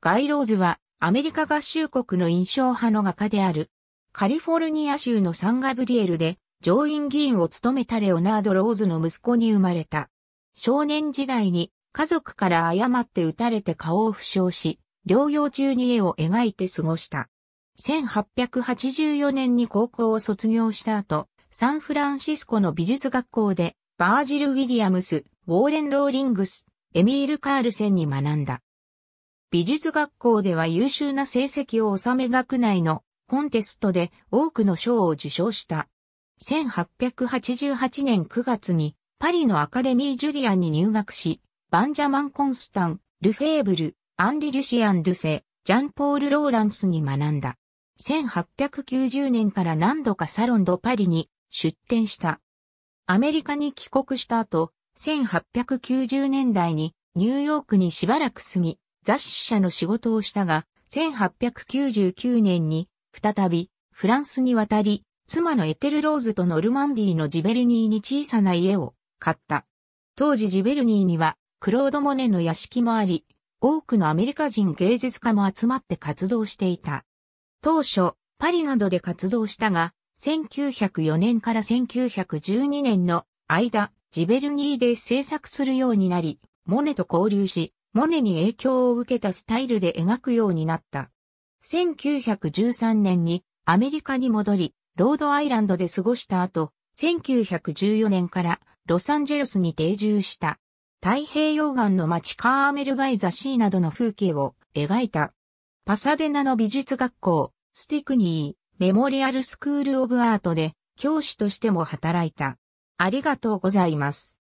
ガイローズはアメリカ合衆国の印象派の画家である。カリフォルニア州のサンガブリエルで上院議員を務めたレオナード・ローズの息子に生まれた。少年時代に家族から誤って撃たれて顔を負傷し、療養中に絵を描いて過ごした。1884年に高校を卒業した後、サンフランシスコの美術学校で、バージル・ウィリアムス、ウォーレン・ローリングス、エミール・カールセンに学んだ。美術学校では優秀な成績を収め学内のコンテストで多くの賞を受賞した。1888年9月にパリのアカデミー・ジュリアンに入学し、バンジャマン・コンスタン、ルフェーブル、アンリ・リュシアン・ドゥセ、ジャンポール・ローランスに学んだ。1890年から何度かサロンド・パリに出展した。アメリカに帰国した後、1890年代にニューヨークにしばらく住み、雑誌社の仕事をしたが、1899年に再びフランスに渡り、妻のエテルローズとノルマンディのジベルニーに小さな家を買った。当時ジベルニーにはクロード・モネの屋敷もあり、多くのアメリカ人芸術家も集まって活動していた。当初、パリなどで活動したが、1904年から1912年の間、ジベルニーで制作するようになり、モネと交流し、モネに影響を受けたスタイルで描くようになった。1913年にアメリカに戻り、ロードアイランドで過ごした後、1914年からロサンゼルスに定住した。太平洋岸の街カーメルバイザシーなどの風景を描いた。パサデナの美術学校、スティクニー、メモリアルスクールオブアートで教師としても働いた。ありがとうございます。